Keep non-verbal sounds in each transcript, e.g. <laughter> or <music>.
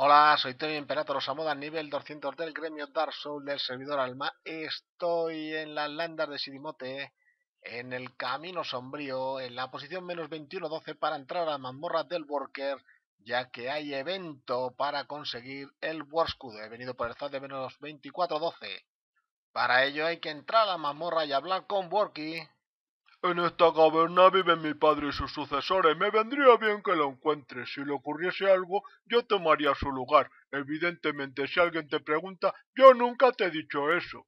Hola, soy Tony Imperator Osamoda, nivel 200 del gremio Dark Soul del servidor Alma. Estoy en las landas de Sidimote, en el camino sombrío, en la posición menos 21-12 para entrar a la mazmorra del Worker, ya que hay evento para conseguir el Scudo. He venido por el ZAD de menos 24-12. Para ello hay que entrar a la mazmorra y hablar con Worky, en esta caverna viven mi padre y sus sucesores. Me vendría bien que lo encuentres. Si le ocurriese algo, yo tomaría su lugar. Evidentemente, si alguien te pregunta, yo nunca te he dicho eso.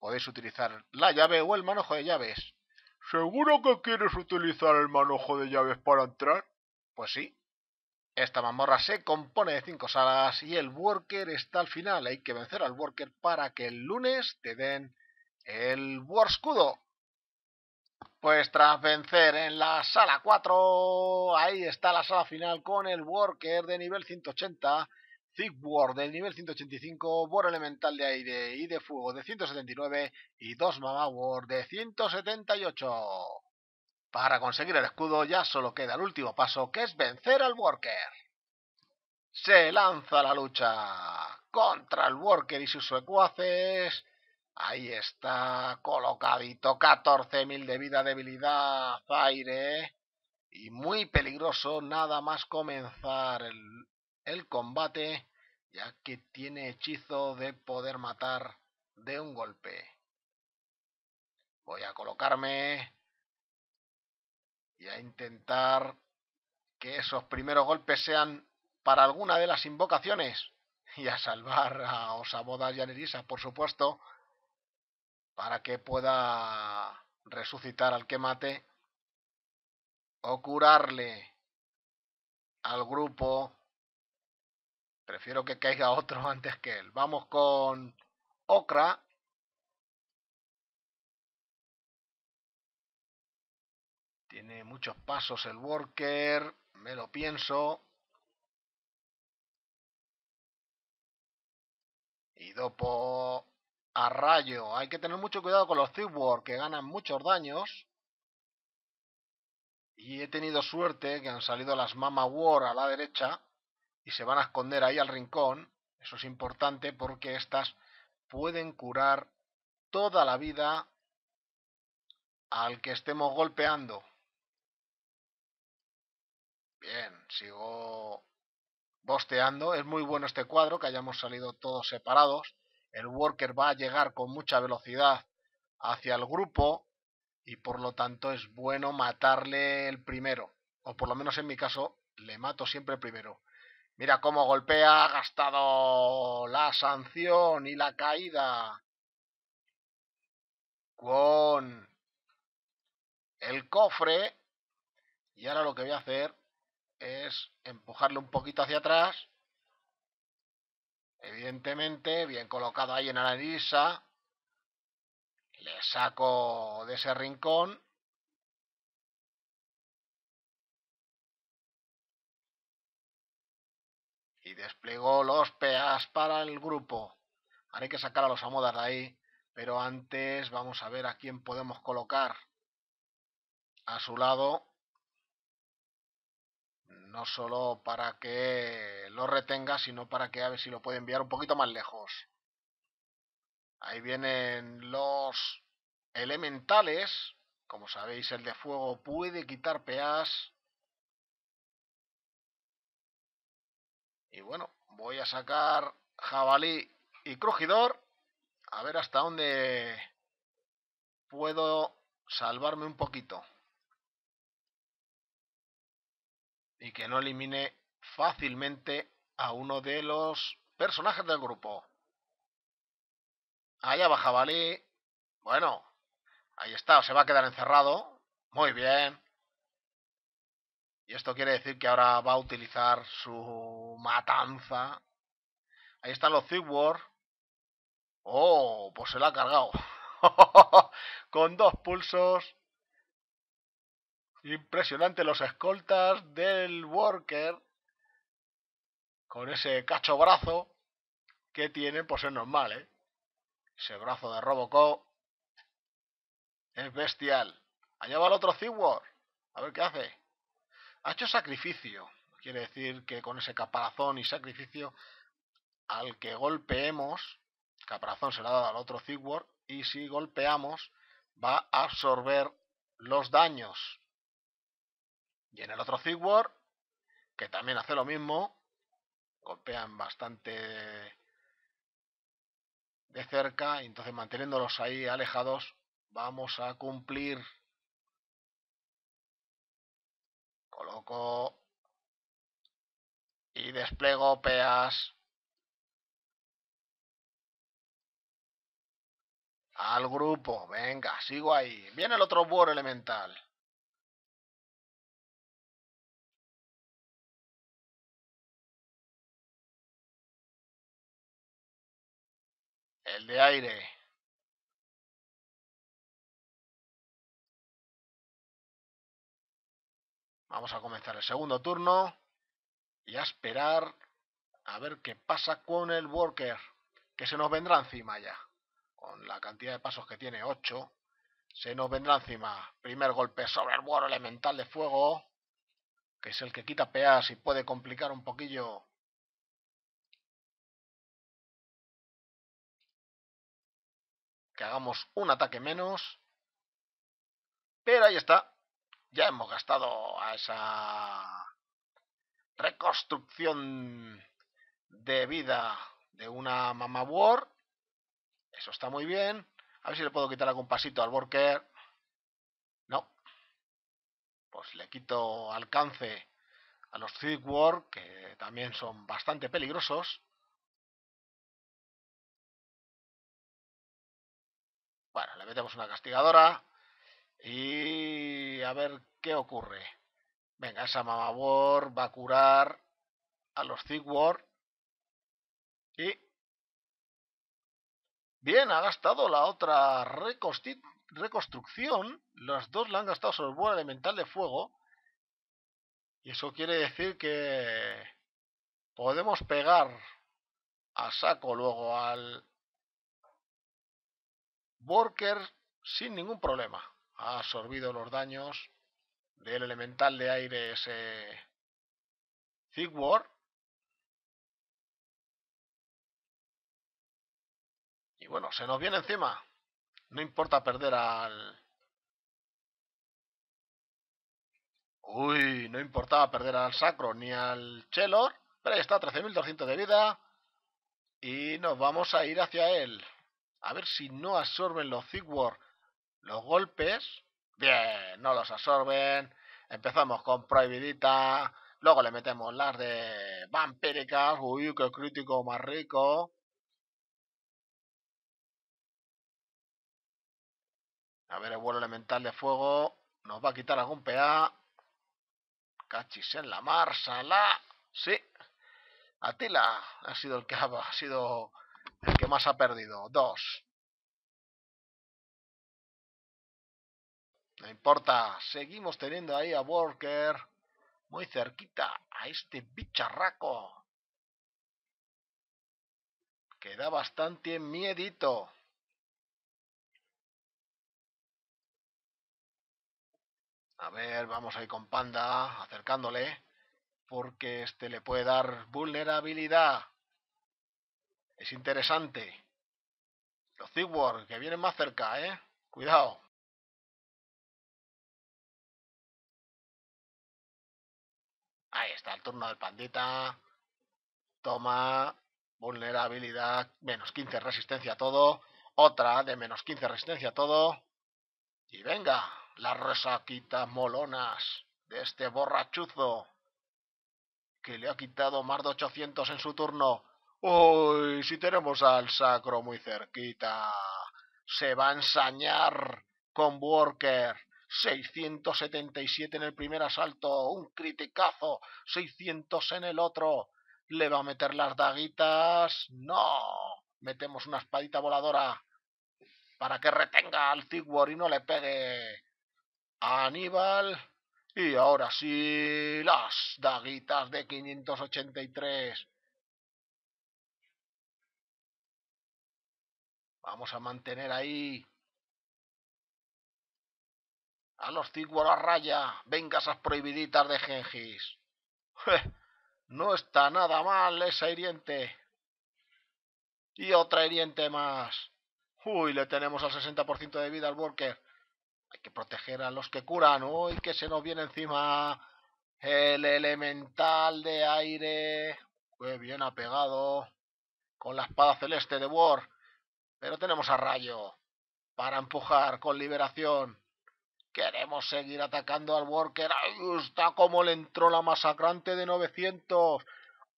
Podéis utilizar la llave o el manojo de llaves. ¿Seguro que quieres utilizar el manojo de llaves para entrar? Pues sí. Esta mamorra se compone de cinco salas y el worker está al final. Hay que vencer al worker para que el lunes te den el war pues tras vencer en la sala 4, ahí está la sala final con el Worker de nivel 180, Thick War del nivel 185, War Elemental de Aire y de Fuego de 179 y dos Mama War de 178. Para conseguir el escudo ya solo queda el último paso que es vencer al Worker. Se lanza la lucha contra el Worker y sus secuaces Ahí está, colocadito, 14.000 de vida, debilidad, aire. ¿eh? Y muy peligroso, nada más comenzar el, combate, ya que tiene hechizo de poder matar de un golpe. Voy a colocarme y a intentar que esos primeros golpes sean para alguna de las invocaciones y a salvar a Osaboda y a Nerissa, por supuesto, para que pueda resucitar al que mate o curarle al grupo. Prefiero que caiga <laughs> otro antes que él. Vamos con Okra. Tiene muchos pasos el worker. Me lo pienso. y dopo a rayo. Hay que tener mucho cuidado con los Thief que ganan muchos daños. Y he tenido suerte que han salido las Mama War a la derecha y se van a esconder ahí al rincón. Eso es importante porque estas pueden curar toda la vida al que estemos golpeando. Bien, sigo bosteando. Es muy bueno este cuadro, que hayamos salido todos separados el worker va a llegar con mucha velocidad hacia el grupo y por lo tanto es bueno matarle el primero. O por lo menos en mi caso, le mato siempre el primero. Mira cómo golpea, ha gastado la sanción y la caída. Con el cofre. Y ahora lo que voy a hacer es empujarle un poquito hacia atrás Evidentemente, bien colocado ahí en Analisa, Le saco de ese rincón. Y desplegó los peas para el grupo. Ahora hay que sacar a los amodas de ahí. Pero antes vamos a ver a quién podemos colocar a su lado no solo para que lo retenga, sino para que a ver si lo puede enviar un poquito más lejos. Ahí vienen los elementales. Como sabéis, el de fuego puede quitar peas. Y bueno, voy a sacar jabalí y crujidor. A ver hasta dónde puedo salvarme un poquito. y que no elimine fácilmente a uno de los personajes del grupo. Allá va jabalí. Bueno, ahí está, se va a quedar encerrado. Muy bien. Y esto quiere decir que ahora va a utilizar su matanza. Ahí están los Zigwar. Oh, pues se la ha cargado. <laughs> Con dos pulsos Impresionante los escoltas del Worker con ese cacho brazo que tiene, por pues ser normal, ¿eh? Ese brazo de Robocop es bestial. Allá va el otro Seaward. A ver qué hace. Ha hecho sacrificio. Quiere decir que con ese caparazón y sacrificio al que golpeemos, caparazón se lo ha dado al otro Seaward, y si golpeamos va a absorber los daños. Y en el otro word que también hace lo mismo, golpean bastante de cerca, entonces manteniéndolos ahí alejados, vamos a cumplir. Coloco y despliego peas. Al grupo, venga, sigo ahí. Viene el otro búho elemental. El de aire. Vamos a comenzar el segundo turno y a esperar a ver qué pasa con el Worker, que se nos vendrá encima ya. Con la cantidad de pasos que tiene, 8, se nos vendrá encima. Primer golpe sobre el War Elemental de Fuego, que es el que quita peas y puede complicar un poquillo que hagamos un ataque menos. Pero ahí está. Ya hemos gastado a esa reconstrucción de vida de una mamá war. Eso está muy bien. A ver si le puedo quitar algún pasito al worker. No. Pues le quito alcance a los thick War, que también son bastante peligrosos. metemos una castigadora. Y a ver qué ocurre. Venga, esa mamá va a curar a los Thick War. Y... Bien, ha gastado la otra reconstrucción. las dos la han gastado sobre el elemental de fuego. Y eso quiere decir que podemos pegar a saco luego al Worker sin ningún problema, ha absorbido los daños del elemental de aire ese Thick Y bueno, se nos viene encima. No importa perder al... Uy, no importaba perder al Sacro ni al Chelor. Pero ahí está, 13.200 de vida. Y nos vamos a ir hacia él. A ver si no absorben los Zigwar los golpes. Bien, no los absorben. Empezamos con Prohibidita. Luego le metemos las de Vampirica. Uy, qué crítico más rico. A ver, el vuelo elemental de fuego. Nos va a quitar algún PA. Cachis en la mar, Sí. Atila ha sido el que ha sido el que más ha perdido. Dos. No importa. Seguimos teniendo ahí a Walker. Muy cerquita a este bicharraco. Que da bastante miedito. A ver, vamos ahí con Panda, acercándole, porque este le puede dar vulnerabilidad. Es interesante. Los Zigwar, que vienen más cerca, ¿eh? Cuidado. Ahí está el turno del pandita. Toma. Vulnerabilidad. Menos 15 resistencia a todo. Otra de menos 15 resistencia a todo. Y venga, las resaquitas molonas de este borrachuzo. Que le ha quitado más de 800 en su turno. Uy, si tenemos al sacro muy cerquita. Se va a ensañar con Worker. 677 en el primer asalto, un criticazo, 600 en el otro. ¿Le va a meter las daguitas? No. Metemos una espadita voladora para que retenga al Zigwar y no le pegue a Aníbal. Y ahora sí, las daguitas de 583. Vamos a mantener ahí a los ciguos a raya. Venga esas prohibiditas de Gengis. no está nada mal esa hiriente. Y otra hiriente más. Uy, le tenemos al 60% de vida al Worker. Hay que proteger a los que curan. Uy, que se nos viene encima el elemental de aire. Qué bien apegado Con la espada celeste de War. Pero tenemos a Rayo para empujar con liberación. Queremos seguir atacando al Worker. ¡Ay, está como le entró la masacrante de 900!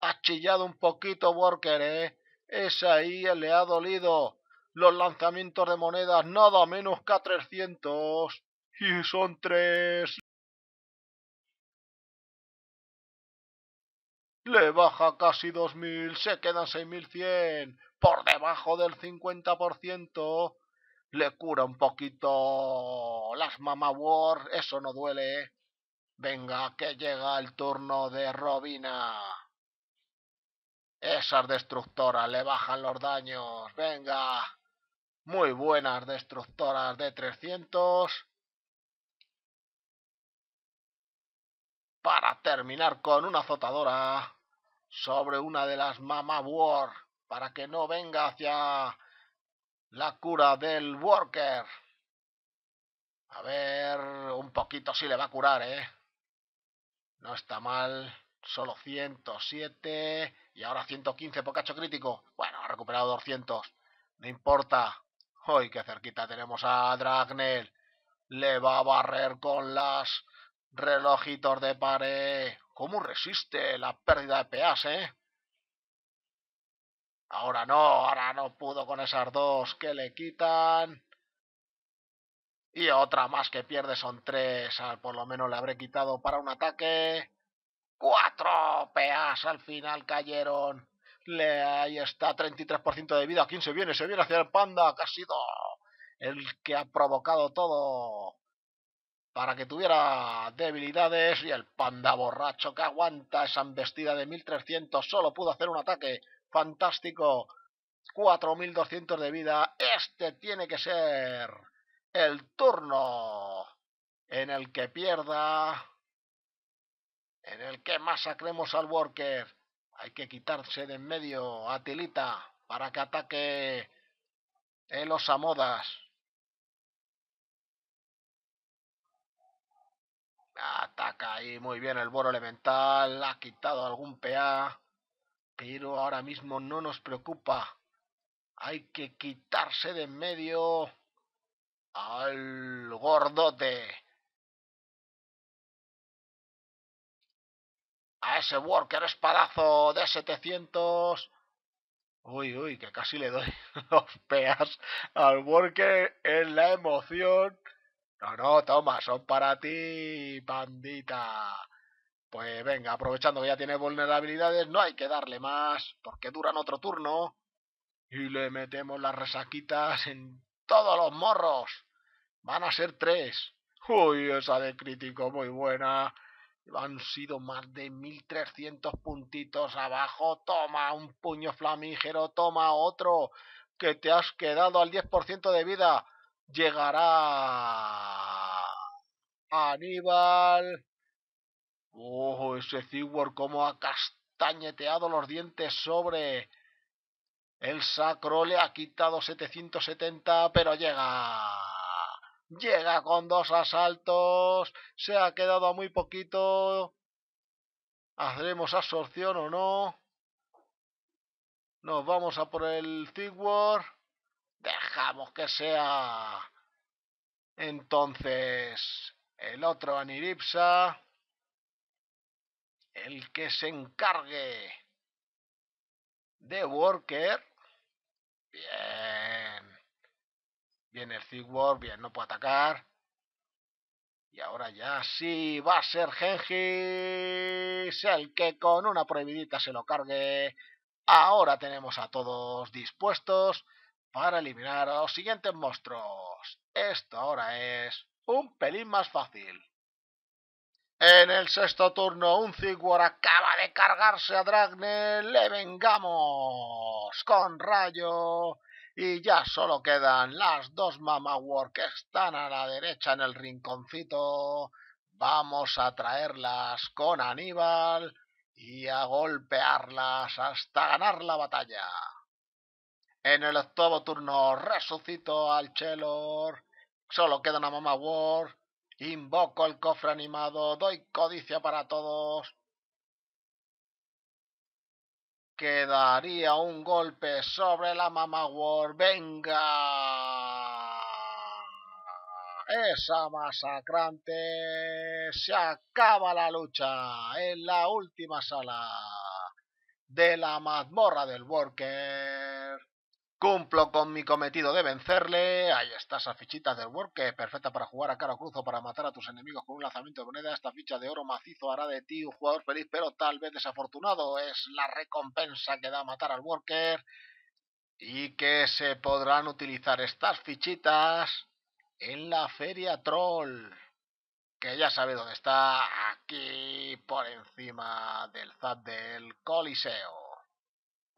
Ha chillado un poquito Worker, ¿eh? Es ahí, eh, le ha dolido. Los lanzamientos de monedas, nada menos que a 300. Y son tres. Le baja casi 2.000, se quedan 6.100 por debajo del 50%, le cura un poquito las Mama War, eso no duele. ¿eh? Venga, que llega el turno de Robina. Esas destructoras le bajan los daños. Venga. Muy buenas destructoras de 300. Para terminar con una azotadora sobre una de las Mama War para que no venga hacia la cura del Worker. A ver, un poquito si le va a curar, ¿eh? No está mal. Solo 107 y ahora 115 por cacho crítico. Bueno, ha recuperado 200. No importa. Hoy qué cerquita tenemos a Dragnel. Le va a barrer con las relojitos de pared. ¿Cómo resiste la pérdida de peas, eh? Ahora no, ahora no pudo con esas dos que le quitan. Y otra más que pierde son tres. Al por lo menos le habré quitado para un ataque. Cuatro peas al final cayeron. Le, ahí está, 33% de vida. ¿Quién se viene? Se viene hacia el panda, que ha sido el que ha provocado todo. Para que tuviera debilidades. Y el panda borracho que aguanta esa embestida de 1300 solo pudo hacer un ataque fantástico. 4.200 de vida. Este tiene que ser el turno en el que pierda, en el que masacremos al Worker. Hay que quitarse de en medio a Tilita para que ataque el Osamodas. Ataca ahí muy bien el Boro Elemental. Ha quitado algún PA pero ahora mismo no nos preocupa. Hay que quitarse de en medio al gordote. A ese worker espadazo de 700. Uy, uy, que casi le doy <laughs> los peas al worker en la emoción. No, no, toma, son para ti, pandita. Pues venga, aprovechando que ya tiene vulnerabilidades, no hay que darle más, porque duran otro turno. Y le metemos las resaquitas en todos los morros. Van a ser tres. Uy, esa de crítico muy buena. Han sido más de 1300 puntitos abajo. Toma un puño flamígero, toma otro. Que te has quedado al 10% de vida. Llegará Aníbal ¡Oh, ese Ziggur como ha castañeteado los dientes sobre! El sacro le ha quitado 770, pero llega. Llega con dos asaltos. Se ha quedado a muy poquito. ¿Haremos absorción o no? Nos vamos a por el Ziggur, Dejamos que sea. Entonces, el otro Aniripsa el que se encargue de Worker. Bien. Bien el Thick bien, no puede atacar. Y ahora ya sí, va a ser Gengis el que con una prohibidita se lo cargue. Ahora tenemos a todos dispuestos para eliminar a los siguientes monstruos. Esto ahora es un pelín más fácil. En el sexto turno, un Zigwar acaba de cargarse a Dragne. Le vengamos con rayo. Y ya solo quedan las dos War que están a la derecha en el rinconcito. Vamos a traerlas con Aníbal y a golpearlas hasta ganar la batalla. En el octavo turno resucito al Chelor. Solo queda una Mama War Invoco el cofre animado, doy codicia para todos. Quedaría un golpe sobre la Mama War. ¡Venga! Esa masacrante. Se acaba la lucha en la última sala de la mazmorra del Worker. Cumplo con mi cometido de vencerle. Ahí está esa fichita del worker, perfecta para jugar a cara cruzo, para matar a tus enemigos con un lanzamiento de moneda. Esta ficha de oro macizo hará de ti un jugador feliz, pero tal vez desafortunado. Es la recompensa que da matar al worker. Y que se podrán utilizar estas fichitas en la feria troll. Que ya sabe dónde está, aquí por encima del Zap del Coliseo.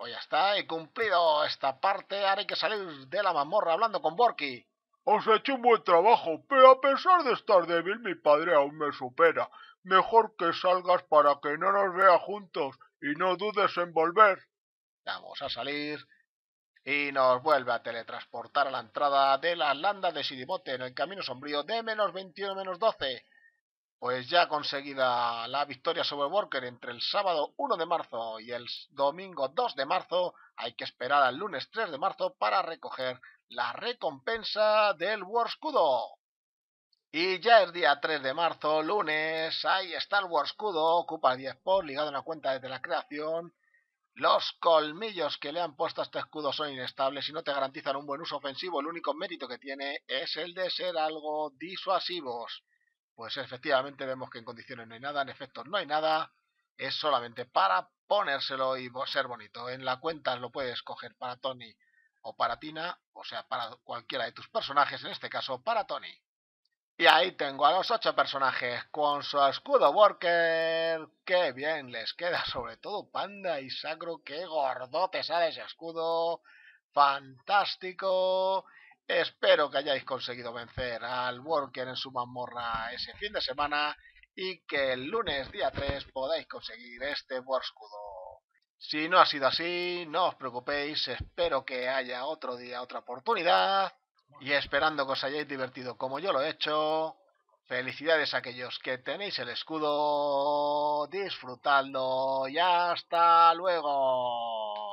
Pues ya está, he cumplido esta parte, haré que salir de la mamorra hablando con Borky. Os he hecho un buen trabajo, pero a pesar de estar débil, mi padre aún me supera. Mejor que salgas para que no nos vea juntos y no dudes en volver. Vamos a salir y nos vuelve a teletransportar a la entrada de la landa de Sidibote en el camino sombrío de menos 21 menos 12 pues ya conseguida la victoria sobre Walker entre el sábado 1 de marzo y el domingo 2 de marzo, hay que esperar al lunes 3 de marzo para recoger la recompensa del War Scudo. Y ya es día 3 de marzo, lunes, ahí está el War Scudo, ocupa 10 por, ligado a una cuenta desde la creación. Los colmillos que le han puesto a este escudo son inestables y no te garantizan un buen uso ofensivo. El único mérito que tiene es el de ser algo disuasivos pues efectivamente vemos que en condiciones no hay nada, en efectos no hay nada, es solamente para ponérselo y ser bonito. En la cuenta lo puedes coger para Tony o para Tina, o sea, para cualquiera de tus personajes, en este caso para Tony. Y ahí tengo a los ocho personajes con su escudo worker. ¡Qué bien les queda! <laughs> Sobre todo Panda y Sacro, qué gordote sale ese escudo. ¡Fantástico! Espero que hayáis conseguido vencer al Worker en su mazmorra ese fin de semana y que el lunes día 3 podáis conseguir este War Escudo. Si no ha sido así, no os preocupéis, espero que haya otro día, otra oportunidad. Y esperando que os hayáis divertido como yo lo he hecho, felicidades a aquellos que tenéis el escudo, disfrutadlo y hasta luego.